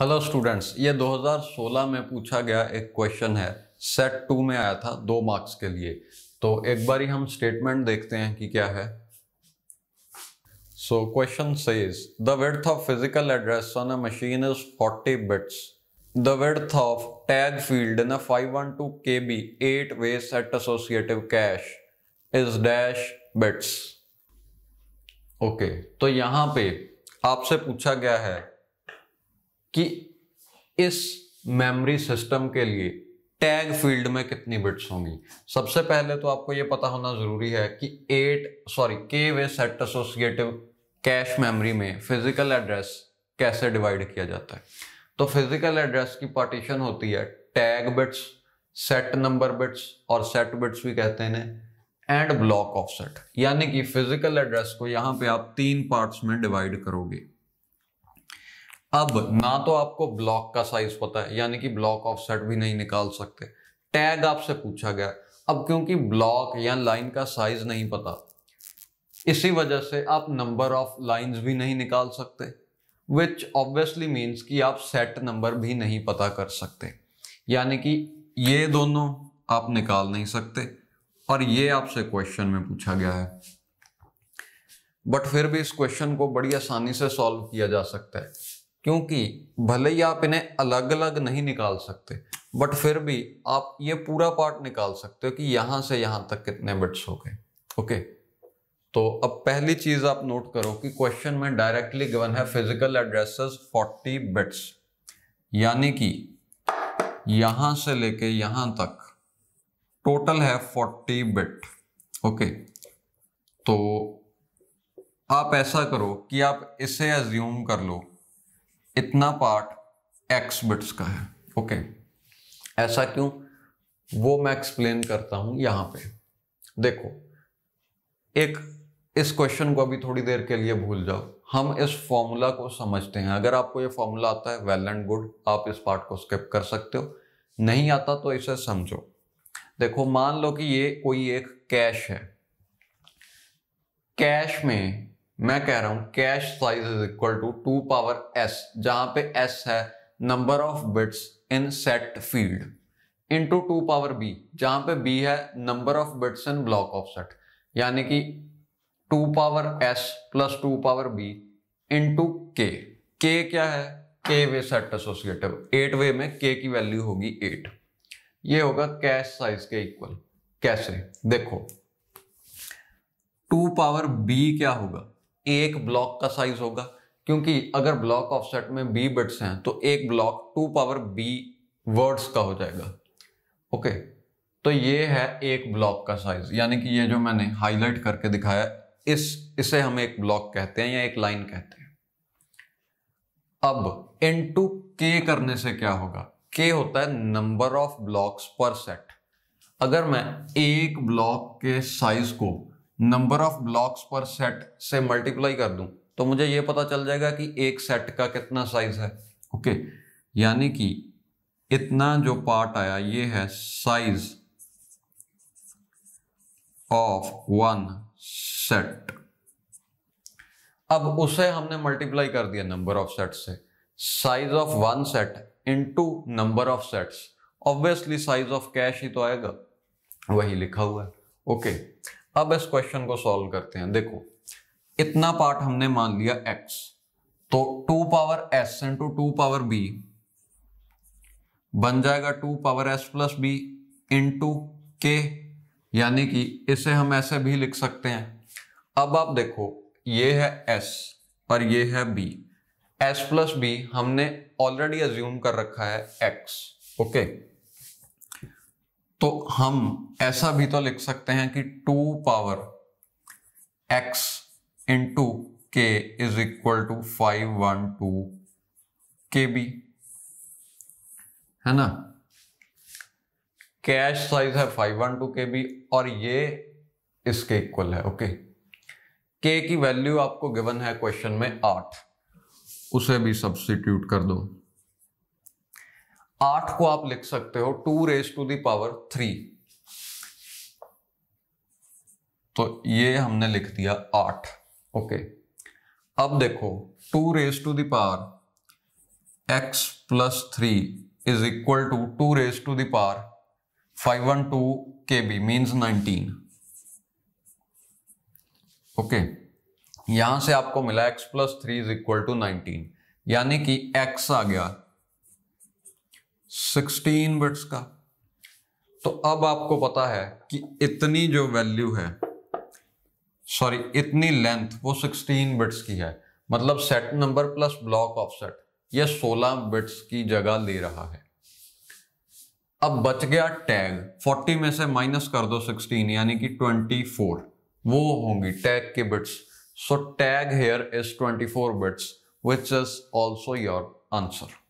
Hello students ये 2016 में पूछा गया एक क्वेश्चन है सेट टू में आया था दो मार्क्स के लिए तो एक बार ही हम स्टेटमेंट देखते हैं कि क्या है so question says the width of physical address on a machine is 40 bits the width of tag field in a 512 B eight way set associative cache is dash bits okay तो यहां पे आपसे पूछा गया है कि इस मेमोरी सिस्टम के लिए टैग फील्ड में कितनी बिट्स होंगी सबसे पहले तो आपको यह पता होना जरूरी है कि eight sorry K way set associative cache memory में फिजिकल एड्रेस कैसे डिवाइड किया जाता है तो फिजिकल एड्रेस की पार्टीशन होती है tag bits set number bits और सेट बिट्स भी कहते हैं एंड ब्लॉक ऑफसेट यानी कि फिजिकल एड्रेस को यहाँ पे आप तीन पार्ट्स में डिवाइड करोगे अब ना तो आपको ब्लॉक का साइज पता है यानी कि ब्लॉक ऑफसेट भी नहीं निकाल सकते टैग आपसे पूछा गया अब क्योंकि ब्लॉक या लाइन का साइज नहीं पता इसी वजह से आप नंबर ऑफ लाइंस भी नहीं निकाल सकते विच ऑब्वियसली मीन्स कि आप सेट नंबर भी नहीं पता कर सकते यानी कि ये दोनों आप निकाल नहीं सकते और ये आपसे क्वेश्चन में पूछा गया है बट फिर भी इस क्वेश्चन को बड़ी आसानी से सॉल्व किया जा सकता है क्योंकि भले ही आप इन्हें अलग अलग नहीं निकाल सकते बट फिर भी आप ये पूरा पार्ट निकाल सकते हो कि यहाँ से यहाँ तक कितने बिट्स हो गए ओके तो अब पहली चीज आप नोट करो कि क्वेश्चन में डायरेक्टली गिवन है फिजिकल एड्रेसेस 40 बिट्स यानी कि यहां से लेके यहां तक टोटल है 40 बिट ओके तो आप ऐसा करो कि आप इसे एज्यूम कर लो इतना पार्ट एक्स बिट्स का है ओके ऐसा क्यों वो मैं एक्सप्लेन करता हूं यहां पे देखो एक इस क्वेश्चन को अभी थोड़ी देर के लिए भूल जाओ हम इस फॉर्मूला को समझते हैं अगर आपको ये फॉर्मूला आता है वेल एंड गुड आप इस पार्ट को स्किप कर सकते हो नहीं आता तो इसे समझो देखो मान लो कि ये कोई एक कैश है कैश में मैं कह रहा हूं cache size is equal to two power S जहां पे एस है number of bits in set field into two power B जहां पे बी है number of bits in block offset यानी कि two power S plus two power B into K K क्या है K way set associative eight way में K की value होगी एट ये होगा कैश साइज के इक्वल कैसे देखो टू पावर बी क्या होगा एक ब्लॉक का साइज होगा क्योंकि अगर ब्लॉक ऑफसेट में बी बिट्स हैं तो एक block two power B words का हो जाएगा ओके तो ये है एक ब्लॉक का साइज यानी कि ये जो मैंने हाईलाइट करके दिखाया इस इसे हम एक ब्लॉक कहते हैं या एक लाइन कहते हैं अब इन टू के करने से क्या होगा के होता है नंबर ऑफ ब्लॉक्स पर सेट अगर मैं एक ब्लॉक के साइज को नंबर ऑफ ब्लॉक्स पर सेट से मल्टीप्लाई कर दूं तो मुझे ये पता चल जाएगा कि एक सेट का कितना साइज है ओके okay. यानी कि इतना जो पार्ट आया ये है साइज ऑफ वन सेट अब उसे हमने मल्टीप्लाई कर दिया नंबर ऑफ सेट से size of one set into number of sets obviously size of cache ही तो आएगा वही लिखा हुआ है ओके okay. अब इस क्वेश्चन को सॉल्व करते हैं देखो इतना पार्ट हमने मान लिया x तो two power S into two power B बन जाएगा two power S plus B into K यानी कि इसे हम ऐसे भी लिख सकते हैं अब आप देखो ये है s और ये है b s प्लस बी हमने ऑलरेडी एज्यूम कर रखा है x ओके okay? तो हम ऐसा भी तो लिख सकते हैं कि two power X into K is equal to five one two K B है ना कैश साइज है five one two K B और ये इसके इक्वल है ओके के की वैल्यू आपको गिवन है क्वेश्चन में आठ उसे भी सब्सिट्यूट कर दो आठ को आप लिख सकते हो two raise to the power three तो ये हमने लिख दिया आठ ओके अब देखो two raise to the power X plus three is equal to two raise to the power five one two K B means nineteen okay यहां से आपको मिला X plus three is equal to nineteen यानी कि एक्स आ गया sixteen bits का तो अब आपको पता है कि इतनी जो वैल्यू है सॉरी इतनी लेंथ वो सिक्सटीन बिट्स की है मतलब set number plus block offset ये सोलह बिट्स की जगह ले रहा है अब बच गया टैग फोर्टी में से माइनस कर दो सिक्सटीन यानी कि ट्वेंटी फोर वो होंगी टैग के bits so tag here is twenty four bits which is also your answer